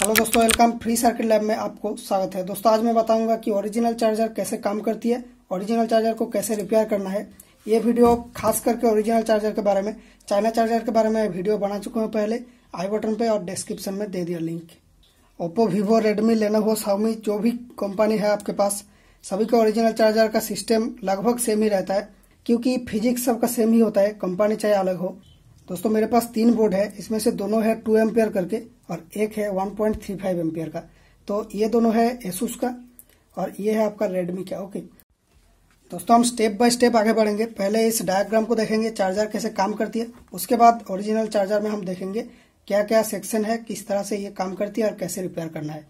hello दोस्तों welcome free circuit lab में आपको स्वागत है दोस्तों आज मैं बताऊंगा कि ओरिजिनल चार्जर कैसे काम करती है ओरिजिनल चार्जर को कैसे रिपेयर करना है ये वीडियो खास करके ओरिजिनल चार्जर के बारे में चाइना चार्जर के बारे में वीडियो बना चुका हूँ पहले आई बटन पे और डिस्क्रिप्शन में दे दिया लिंक ओप्पो वीवो रेडमी लेना हो साउमी जो भी कंपनी है आपके पास सभी के ओरिजिनल चार्जर का सिस्टम लगभग सेम ही रहता है क्योंकि फिजिक्स सबका सेम ही होता है कंपनी चाहे अलग हो दोस्तों मेरे पास तीन बोर्ड है इसमें से दोनों है टू एम्पेयर करके और एक है one point three five ampere का तो ये दोनों है एसूस का और ये है आपका रेडमी का ओके दोस्तों हम स्टेप बाय स्टेप आगे बढ़ेंगे पहले इस डायग्राम को देखेंगे चार्जर कैसे काम करती है उसके बाद ओरिजिनल चार्जर में हम देखेंगे क्या क्या सेक्शन है किस तरह से ये काम करती है और कैसे रिपेयर करना है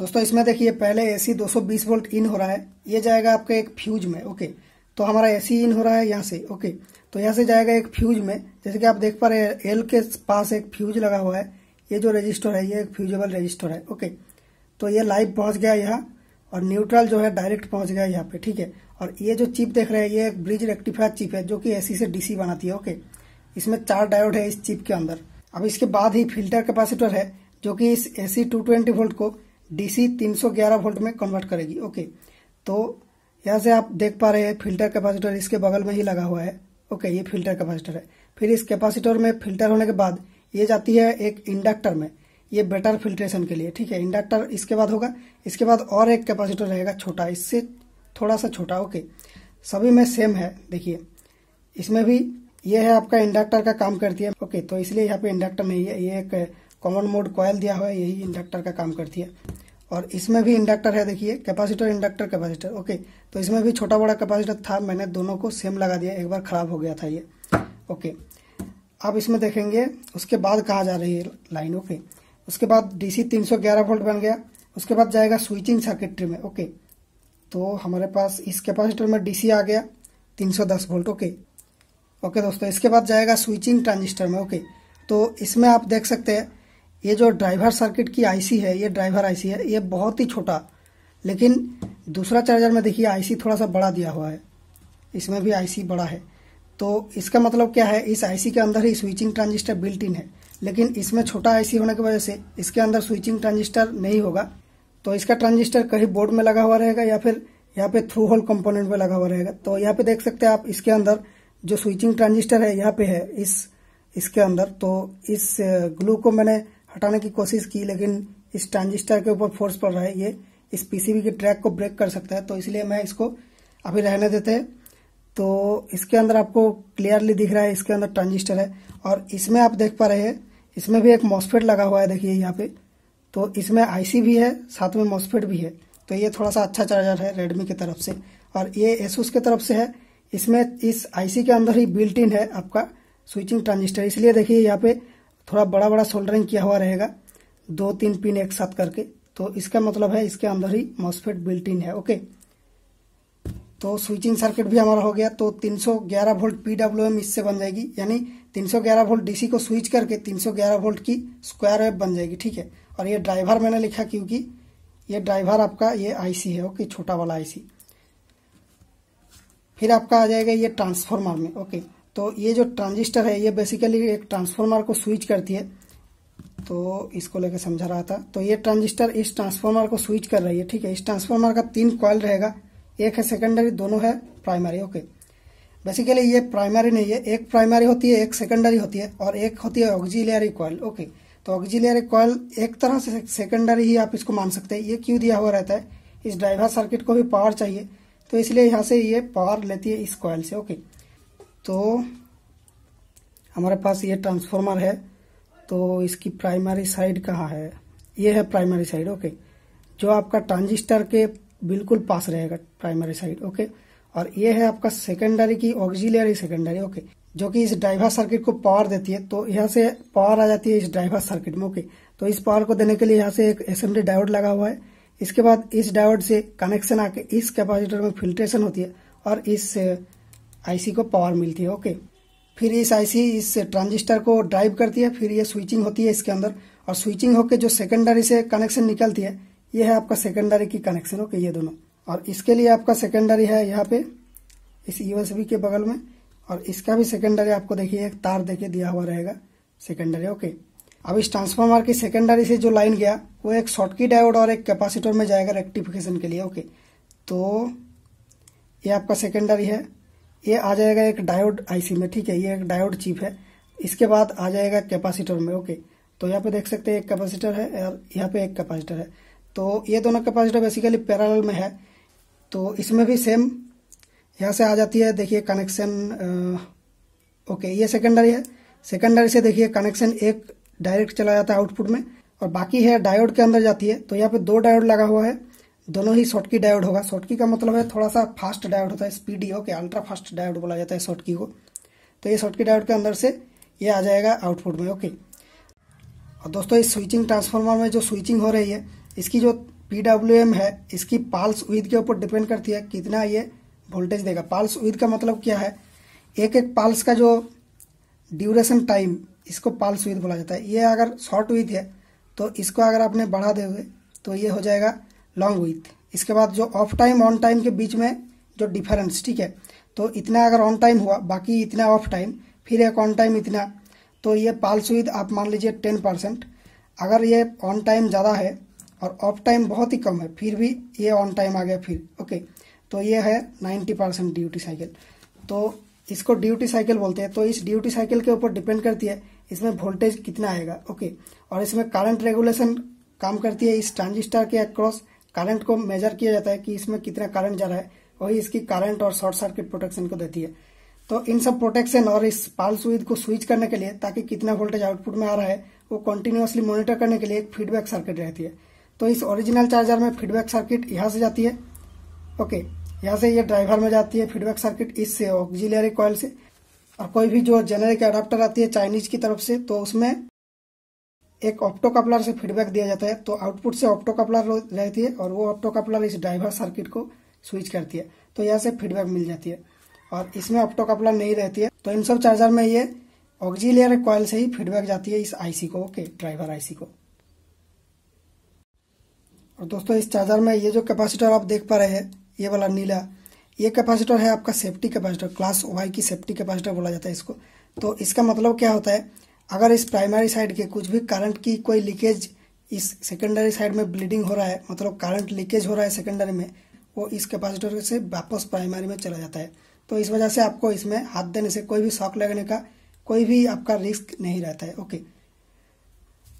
दोस्तों इसमें देखिए पहले एसी 220 वोल्ट इन हो रहा है ये जाएगा आपके एक फ्यूज में ओके तो हमारा ए सी इन हो रहा है यहाँ से ओके तो यहाँ से जाएगा एक फ्यूज में जैसे कि आप देख पा रहे हैं एल के पास एक फ्यूज लगा हुआ है ये जो रजिस्टर है ये एक फ्यूजेबल रजिस्टर है ओके तो ये लाइव पहुँच गया यहाँ और न्यूट्रल जो है डायरेक्ट पहुँच गया यहाँ पे ठीक है और ये जो चिप देख रहे हैं ये एक ब्रिज रेक्टिफायर चिप है जो कि एसी से डीसी बनाती है ओके इसमें चार डायोड है इस चिप के अंदर अब इसके बाद ही फिल्टर कैपेसिटर है जो कि इस एसी 220 वोल्ट को डीसी 311 वोल्ट में कन्वर्ट करेगी ओके तो यहाँ से आप देख पा रहे हैं फिल्टर कैपेसिटर इसके बगल में ही लगा हुआ है ओके ये फिल्टर कैपेसिटर है फिर इस कैपेसिटर में फिल्टर होने के बाद ये जाती है एक इंडक्टर में ये बेटर फिल्ट्रेशन के लिए ठीक है इंडक्टर इसके बाद होगा इसके बाद और एक कैपेसिटर रहेगा छोटा इससे थोड़ा सा छोटा ओके सभी में सेम है देखिए इसमें भी ये है आपका इंडक्टर का काम करती है ओके तो इसलिए यहाँ पे इंडक्टर नहीं है ये एक कॉमन मोड कॉयल दिया हुआ है यही इंडक्टर का काम करती है और इसमें भी इंडक्टर है देखिए कैपेसिटर इंडक्टर कैपेसिटर ओके तो इसमें भी छोटा बड़ा कैपेसिटर था मैंने दोनों को सेम लगा दिया एक बार खराब हो गया था ये ओके अब इसमें देखेंगे उसके बाद कहा जा रही है लाइन ओके उसके बाद डीसी 311 वोल्ट बन गया उसके बाद जाएगा स्विचिंग सर्किट्री में ओके तो हमारे पास इस कैपेसिटर में डीसी आ गया 310 वोल्ट ओके ओके दोस्तों इसके बाद जाएगा स्विचिंग ट्रांजिस्टर में ओके तो इसमें आप देख सकते हैं ये जो ड्राइवर सर्किट की आईसी है ये ड्राइवर आईसी है ये बहुत ही छोटा लेकिन दूसरा चार्जर में देखिए आईसी थोड़ा सा बड़ा दिया हुआ है इसमें भी आईसी बड़ा है तो इसका मतलब क्या है इस आईसी के अंदर ही स्विचिंग ट्रांजिस्टर बिल्ट इन है लेकिन इसमें छोटा आईसी होने की वजह से इसके अंदर स्विचिंग ट्रांजिस्टर नहीं होगा तो इसका ट्रांजिस्टर कहीं बोर्ड में लगा हुआ रहेगा या फिर यहाँ पे थ्रू होल कंपोनेंट में लगा हुआ रहेगा तो यहाँ पे देख सकते हैं आप इसके अंदर जो स्विचिंग ट्रांजिस्टर है यहाँ पे है इस इसके अंदर तो इस ग्लू को मैंने हटाने की कोशिश की लेकिन इस ट्रांजिस्टर के ऊपर फोर्स पड़ रहा है ये इस पीसीबी के ट्रैक को ब्रेक कर सकता है तो इसलिए मैं इसको अभी रहने देते हैं तो इसके अंदर आपको क्लियरली दिख रहा है इसके अंदर ट्रांजिस्टर है और इसमें आप देख पा रहे हैं इसमें भी एक मॉस्फेट लगा हुआ है देखिए यहाँ पे तो इसमें आईसी भी है साथ में मॉस्फेट भी है तो ये थोड़ा सा अच्छा चार्जर है रेडमी की तरफ से और ये एसूस की तरफ से है इसमें इस आईसी के अंदर ही बिल्ट इन है आपका स्विचिंग ट्रांजिस्टर इसलिए देखिए यहाँ पे थोड़ा बड़ा बड़ा सोल्डरिंग किया हुआ रहेगा दो तीन पिन एक साथ करके तो इसका मतलब है इसके अंदर ही मॉसफेट बिल्ट इन है ओके तो स्विचिंग सर्किट भी हमारा हो गया तो 311 वोल्ट पीडब्ल्यूएम इससे बन जाएगी यानी 311 वोल्ट डीसी को स्विच करके 311 वोल्ट की स्क्वायर वेब बन जाएगी ठीक है और ये ड्राइवर मैंने लिखा क्योंकि ये ड्राइवर आपका ये आईसी है ओके छोटा वाला आईसी फिर आपका आ जाएगा ये ट्रांसफॉर्मर में ओके तो ये जो ट्रांजिस्टर है ये बेसिकली एक ट्रांसफार्मर को स्विच करती है तो इसको लेकर समझा रहा था तो ये ट्रांजिस्टर इस ट्रांसफार्मर को स्विच कर रही है ठीक है इस ट्रांसफार्मर का तीन कॉयल रहेगा एक है सेकेंडरी दोनों है प्राइमरी ओके बेसिकली ये प्राइमरी नहीं है एक प्राइमरी होती है एक सेकेंडरी होती है और एक होती है ऑक्जिलियरी कॉयल ओके तो ऑक्जिलियरी कॉयल एक तरह से सेकेंडरी ही आप इसको मान सकते हैं ये क्यों दिया हुआ रहता है इस ड्राइवर सर्किट को भी पावर चाहिए तो इसलिए यहाँ से ये पावर लेती है इस कॉयल से ओके तो हमारे पास ये ट्रांसफार्मर है तो इसकी प्राइमरी साइड कहाँ है ये है प्राइमरी साइड ओके जो आपका ट्रांजिस्टर के बिल्कुल पास रहेगा प्राइमरी साइड ओके और ये है आपका सेकेंडरी की ऑक्जिलियरी सेकेंडरी ओके जो कि इस ड्राइवर सर्किट को पावर देती है तो यहाँ से पावर आ जाती है इस ड्राइवर सर्किट में ओके तो इस पावर को देने के लिए यहाँ से एक एस डायोड लगा हुआ है इसके बाद इस डायोड से कनेक्शन आके इस कैपेसिटर में फिल्ट्रेशन होती है और इस आईसी को पावर मिलती है ओके फिर इस आईसी इस ट्रांजिस्टर को ड्राइव करती है फिर ये स्विचिंग होती है इसके अंदर और स्विचिंग होकर जो सेकेंडरी से कनेक्शन निकलती है ये है आपका सेकेंडरी की कनेक्शन ओके ये दोनों और इसके लिए आपका सेकेंडरी है यहाँ पे इस यूएसबी के बगल में और इसका भी सेकेंडरी आपको देखिए एक तार देके दिया हुआ रहेगा सेकेंडरी ओके अब इस ट्रांसफार्मर की सेकेंडरी से जो लाइन गया वो एक शॉर्टकी डायोड और एक कैपेसिटर में जाएगा रेक्टिफिकेशन के लिए ओके तो ये आपका सेकेंडरी है ये आ जाएगा एक डायोड आईसी में ठीक है ये एक डायोड चिप है इसके बाद आ जाएगा कैपेसिटर में ओके तो यहाँ पे देख सकते हैं एक कैपेसिटर है और यहाँ पे एक कैपेसिटर है तो ये दोनों कैपेसिटर बेसिकली पैरल में है तो इसमें भी सेम यहाँ से आ जाती है देखिए कनेक्शन ओके ये सेकेंडरी है सेकेंडरी से देखिए कनेक्शन एक डायरेक्ट चला जाता है आउटपुट में और बाकी है डायोड के अंदर जाती है तो यहाँ पे दो डायोड लगा हुआ है दोनों ही शॉर्टकी डायोड होगा शॉर्टकी का मतलब है थोड़ा सा फास्ट डायोड होता है speedy okay ultra fast diode बोला जाता है शॉर्टकी को तो ये शॉर्टकी डायोड के अंदर से ये आ जाएगा आउटपुट में ओके और दोस्तों इस स्विचिंग ट्रांसफार्मर में जो स्विचिंग हो रही है इसकी जो पी है इसकी पाल्स विद के ऊपर डिपेंड करती है कितना ये वोल्टेज देगा पाल्स विद का मतलब क्या है एक एक पाल्स का जो ड्यूरेशन टाइम इसको पाल्स विद बोला जाता है ये अगर शॉर्ट विद है तो इसको अगर आपने बढ़ा दोगे तो ये हो जाएगा लॉन्ग विथ इसके बाद जो ऑफ टाइम ऑन टाइम के बीच में जो डिफरेंस ठीक है तो इतना अगर ऑन टाइम हुआ बाकी इतना ऑफ टाइम फिर एक ऑन टाइम इतना तो ये पाल्स विथ आप मान लीजिए टेन परसेंट अगर ये ऑन टाइम ज़्यादा है और ऑफ टाइम बहुत ही कम है फिर भी ये ऑन टाइम आ गया फिर ओके तो ये है नाइन्टी परसेंट ड्यूटी साइकिल तो इसको ड्यूटी साइकिल बोलते हैं तो इस ड्यूटी साइकिल के ऊपर डिपेंड करती है इसमें वोल्टेज कितना आएगा ओके और इसमें करंट रेगुलेशन काम करती है इस ट्रांजिस्टर के अक्रॉस करंट को मेजर किया जाता है कि इसमें कितना करंट जा रहा है वही इसकी करंट और शॉर्ट सर्किट प्रोटेक्शन को देती है तो इन सब प्रोटेक्शन और इस पाल विद को स्विच करने के लिए ताकि कितना वोल्टेज आउटपुट में आ रहा है वो कंटिन्यूसली मॉनिटर करने के लिए एक फीडबैक सर्किट रहती है तो इस ओरिजिनल चार्जर में फीडबैक सर्किट यहाँ से जाती है ओके यहाँ से ये ड्राइवर में जाती है फीडबैक सर्किट इससे ऑक्जिलियरी कॉयल से और कोई भी जो जेनेरिक अडाप्टर आती है चाइनीज की तरफ से तो उसमें एक ऑप्टो कपलर से फीडबैक दिया जाता है तो आउटपुट से ऑप्टो कपलर रहती है और वो ऑप्टो कपलर इस ड्राइवर सर्किट को स्विच करती है तो यहाँ से फीडबैक मिल जाती है और इसमें ऑप्टो कपलर नहीं रहती है तो इन सब चार्जर में ये ऑक्जीलियर कॉयल से ही फीडबैक जाती है इस आईसी को ओके ड्राइवर आईसी को और दोस्तों इस चार्जर में ये जो कैपेसिटर आप देख पा रहे हैं ये वाला नीला ये कैपेसिटर है आपका सेफ्टी कैपेसिटर क्लास वाई की सेफ्टी कैपेसिटर बोला जाता है इसको तो इसका मतलब क्या होता है अगर इस प्राइमरी साइड के कुछ भी करंट की कोई लीकेज इस सेकेंडरी साइड में ब्लीडिंग हो रहा है मतलब करंट लीकेज हो रहा है सेकेंडरी में वो इस कैपेसिटर से वापस प्राइमरी में चला जाता है तो इस वजह से आपको इसमें हाथ देने से कोई भी शॉक लगने का कोई भी आपका रिस्क नहीं रहता है ओके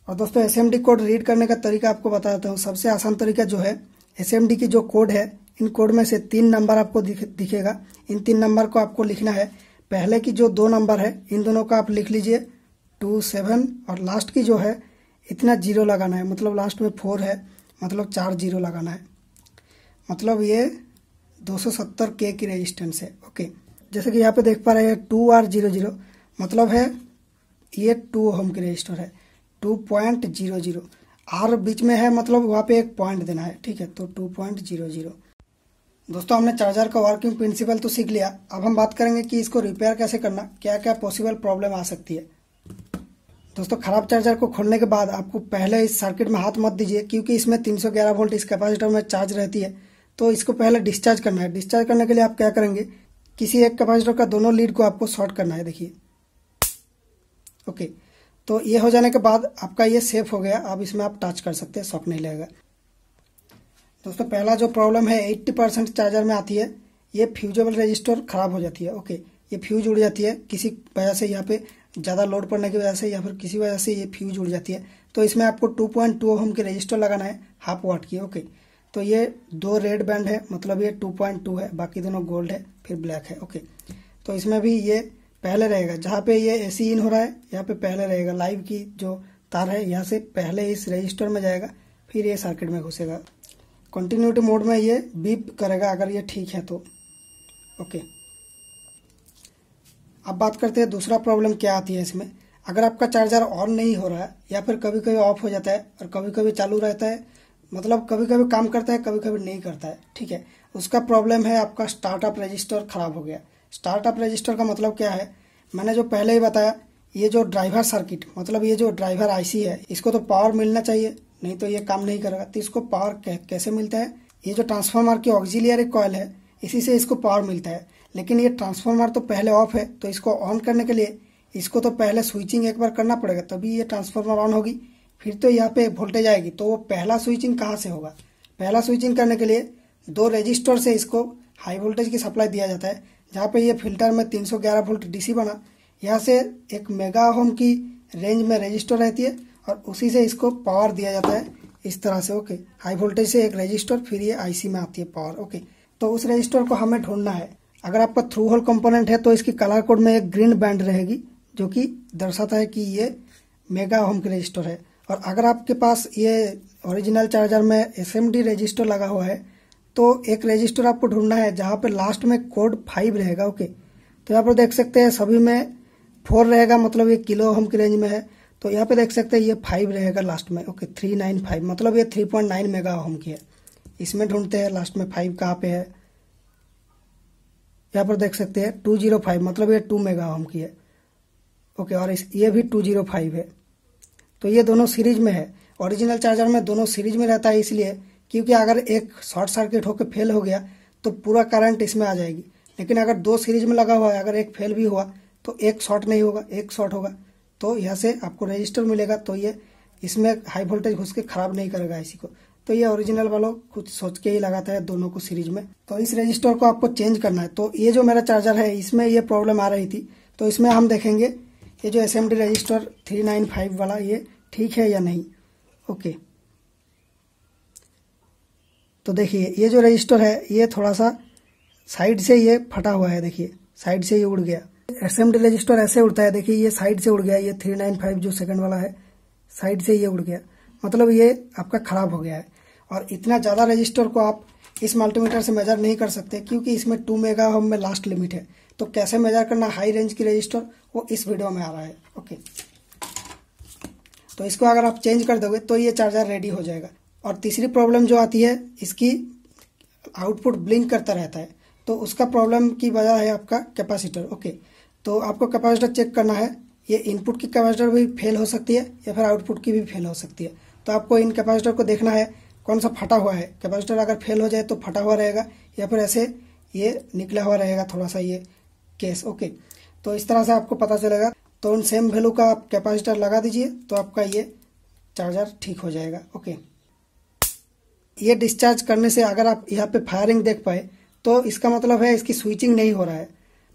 और दोस्तों एस कोड रीड करने का तरीका आपको बता देता हूँ सबसे आसान तरीका जो है एस की जो कोड है इन कोड में से तीन नंबर आपको दिखेगा इन तीन नंबर को आपको लिखना है पहले की जो दो नंबर है इन दोनों का आप लिख लीजिए टू सेवन और लास्ट की जो है इतना जीरो लगाना है मतलब लास्ट में फोर है मतलब चार जीरो लगाना है मतलब ये 270 के की रेजिस्टेंस है ओके जैसे कि यहाँ पे देख पा रहे हैं टू आर जीरो जीरो मतलब है ये टू होम की रजिस्टर है two point zero zero R बीच में है मतलब वहाँ पे एक पॉइंट देना है ठीक है तो टू पॉइंट जीरो जीरो दोस्तों हमने चार्जर का वर्किंग प्रिंसिपल तो सीख लिया अब हम बात करेंगे कि इसको रिपेयर कैसे करना क्या क्या पॉसिबल प्रॉब्लम आ सकती है दोस्तों खराब चार्जर को खोलने के बाद आपको पहले इस सर्किट में हाथ मत दीजिए क्योंकि इसमें 311 वोल्ट इस कैपेसिटर में चार्ज रहती है तो इसको पहले डिस्चार्ज करना है डिस्चार्ज करने के लिए आप क्या करेंगे किसी एक कैपेसिटर का दोनों लीड को आपको शॉर्ट करना है देखिए ओके तो ये हो जाने के बाद आपका ये सेफ हो गया अब इसमें आप टच कर सकते हैं शॉक नहीं लगेगा दोस्तों पहला जो प्रॉब्लम है एट्टी परसेंट चार्जर में आती है ये फ्यूजेबल रजिस्टर खराब हो जाती है ओके ये फ्यूज उड़ जाती है किसी वजह से यहाँ पे ज़्यादा लोड पड़ने की वजह से या फिर किसी वजह से ये फ्यूज उड़ जाती है तो इसमें आपको टू पॉइंट टू ओम की रजिस्टर लगाना है हाफ वाट की ओके तो ये दो रेड बैंड है मतलब ये टू पॉइंट टू है बाकी दोनों गोल्ड है फिर ब्लैक है ओके तो इसमें भी ये पहले रहेगा जहाँ पे ये सी इन हो रहा है यहाँ पे पहले रहेगा लाइव की जो तार है यहाँ से पहले इस रजिस्टर में जाएगा फिर ये सर्किट में घुसेगा कंटिन्यूटी मोड में ये बीप करेगा अगर ये ठीक है तो ओके अब बात करते हैं दूसरा प्रॉब्लम क्या आती है इसमें अगर आपका चार्जर ऑन नहीं हो रहा है या फिर कभी कभी ऑफ हो जाता है और कभी कभी चालू रहता है मतलब कभी कभी काम करता है कभी कभी नहीं करता है ठीक है उसका प्रॉब्लम है आपका स्टार्टअप रजिस्टर खराब हो गया स्टार्टअप रजिस्टर का मतलब क्या है मैंने जो पहले ही बताया ये जो ड्राइवर सर्किट मतलब ये जो ड्राइवर आईसी है इसको तो पावर मिलना चाहिए नहीं तो ये काम नहीं करेगा तो इसको पावर कैसे मिलता है ये जो ट्रांसफार्मर की ऑक्जिलियरी कॉयल है इसी से इसको पावर मिलता है लेकिन ये ट्रांसफार्मर तो पहले ऑफ है तो इसको ऑन करने के लिए इसको तो पहले स्विचिंग एक बार करना पड़ेगा तभी ये ट्रांसफार्मर ऑन होगी फिर तो यहाँ पे वोल्टेज आएगी तो वो पहला स्विचिंग कहाँ से होगा पहला स्विचिंग करने के लिए दो रजिस्टर से इसको हाई वोल्टेज की सप्लाई दिया जाता है जहाँ पे ये फिल्टर में 311 वोल्ट डीसी बना यहाँ से एक मेगा होम की रेंज में रजिस्टर रहती है और उसी से इसको पावर दिया जाता है इस तरह से ओके हाई वोल्टेज से एक रजिस्टर फिर ये आईसी में आती है पावर ओके तो उस रजिस्टर को हमें ढूंढना है अगर आपका थ्रू होल कंपोनेंट है तो इसकी कलर कोड में एक ग्रीन बैंड रहेगी जो कि दर्शाता है कि ये मेगा होम के रजिस्टर है और अगर आपके पास ये ओरिजिनल चार्जर में एस एम डी रजिस्टर लगा हुआ है तो एक रजिस्टर आपको ढूंढना है जहाँ पर लास्ट में कोड फाइव रहेगा ओके तो यहाँ पर देख सकते हैं सभी में फोर रहेगा मतलब ये किलो होम की रेंज में है तो यहाँ पे देख सकते हैं ये फाइव रहेगा लास्ट में ओके थ्री नाइन फाइव मतलब ये three point nine mega ohm की है इसमें ढूंढते हैं लास्ट में फाइव कहाँ पे है यहाँ पर देख सकते हैं फाइव oh मतलब ये टू मेगा ओम की है ओके और इस ये भी फाइव oh है तो ये दोनों सीरीज में है ओरिजिनल चार्जर में दोनों सीरीज में रहता है इसलिए क्योंकि अगर एक शॉर्ट सर्किट होकर फेल हो गया तो पूरा करंट इसमें आ जाएगी लेकिन अगर दो सीरीज में लगा हुआ है अगर एक फेल भी हुआ तो एक शॉर्ट नहीं होगा एक शॉर्ट होगा तो यहाँ से आपको रजिस्टर मिलेगा तो ये इसमें हाई वोल्टेज घुस के खराब नहीं करेगा इसी को तो ये ओरिजिनल वालों कुछ सोच के ही लगाता है दोनों को सीरीज में तो इस रजिस्टर को आपको चेंज करना है तो ये जो मेरा चार्जर है इसमें ये प्रॉब्लम आ रही थी तो इसमें हम देखेंगे ये जो S M D resistor three nine five वाला ये ठीक है या नहीं ओके तो देखिए ये जो रजिस्टर है ये थोड़ा सा साइड से ये फटा हुआ है देखिए साइड से ये उड़ गया एस एम डी रजिस्टर ऐसे उड़ता है देखिए ये साइड से उड़ गया ये थ्री नाइन फाइव जो सेकंड वाला है साइड से ये उड़ गया मतलब ये आपका खराब हो गया है और इतना ज़्यादा रजिस्टर को आप इस मल्टीमीटर से मेजर नहीं कर सकते क्योंकि इसमें टू मेगा होम में लास्ट लिमिट है तो कैसे मेजर करना हाई रेंज की रजिस्टर वो इस वीडियो में आ रहा है ओके तो इसको अगर आप चेंज कर दोगे तो ये चार्जर रेडी हो जाएगा और तीसरी प्रॉब्लम जो आती है इसकी आउटपुट ब्लिंक करता रहता है तो उसका प्रॉब्लम की वजह है आपका कैपेसिटर ओके तो आपको कैपेसिटर चेक करना है ये इनपुट की कैपेसिटर भी फेल हो सकती है या फिर आउटपुट की भी फेल हो सकती है तो आपको इन कैपेसिटर को देखना है कौन सा फटा हुआ है कैपेसिटर अगर फेल हो जाए तो फटा हुआ रहेगा या फिर ऐसे ये निकला हुआ रहेगा थोड़ा सा ये केस ओके तो इस तरह से आपको पता चलेगा तो उन सेम वैल्यू का आप कैपेसिटर लगा दीजिए तो आपका ये चार्जर ठीक हो जाएगा ओके ये डिस्चार्ज करने से अगर आप यहाँ पे फायरिंग देख पाए तो इसका मतलब है इसकी स्विचिंग नहीं हो रहा है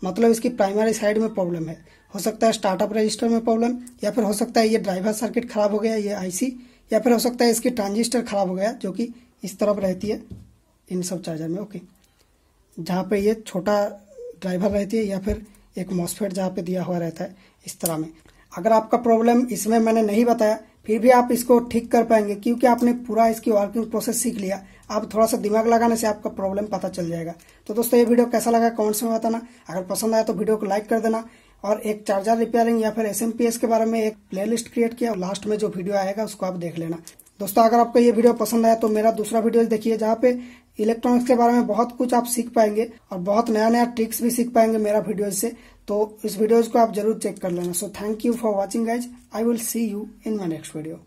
मतलब इसकी प्राइमरी साइड में प्रॉब्लम है हो सकता है स्टार्टअप रजिस्टर में प्रॉब्लम या फिर हो सकता है ये ड्राइवर सर्किट खराब हो गया ये आईसी या फिर हो सकता है इसकी ट्रांजिस्टर खराब हो गया जो कि इस तरफ रहती है इन सब चार्जर में ओके जहाँ पे ये छोटा ड्राइवर रहती है या फिर एक मॉसफेट जहाँ पे दिया हुआ रहता है इस तरह में अगर आपका प्रॉब्लम इसमें मैंने नहीं बताया फिर भी आप इसको ठीक कर पाएंगे क्योंकि आपने पूरा इसकी वर्किंग प्रोसेस सीख लिया आप थोड़ा सा दिमाग लगाने से आपका प्रॉब्लम पता चल जाएगा तो दोस्तों ये वीडियो कैसा लगा कमेंट्स में बताना अगर पसंद आया तो वीडियो को लाइक कर देना और एक चार्जर रिपेयरिंग या फिर एस के बारे में एक प्लेलिस्ट क्रिएट किया और लास्ट में जो वीडियो आएगा उसको आप देख लेना दोस्तों अगर आपको ये वीडियो पसंद आया तो मेरा दूसरा वीडियो देखिए जहाँ पे इलेक्ट्रॉनिक्स के बारे में बहुत कुछ आप सीख पाएंगे और बहुत नया नया ट्रिक्स भी सीख पाएंगे मेरा वीडियो से तो इस वीडियोज को आप जरूर चेक कर लेना so thank you for watching guys I will see you in my next video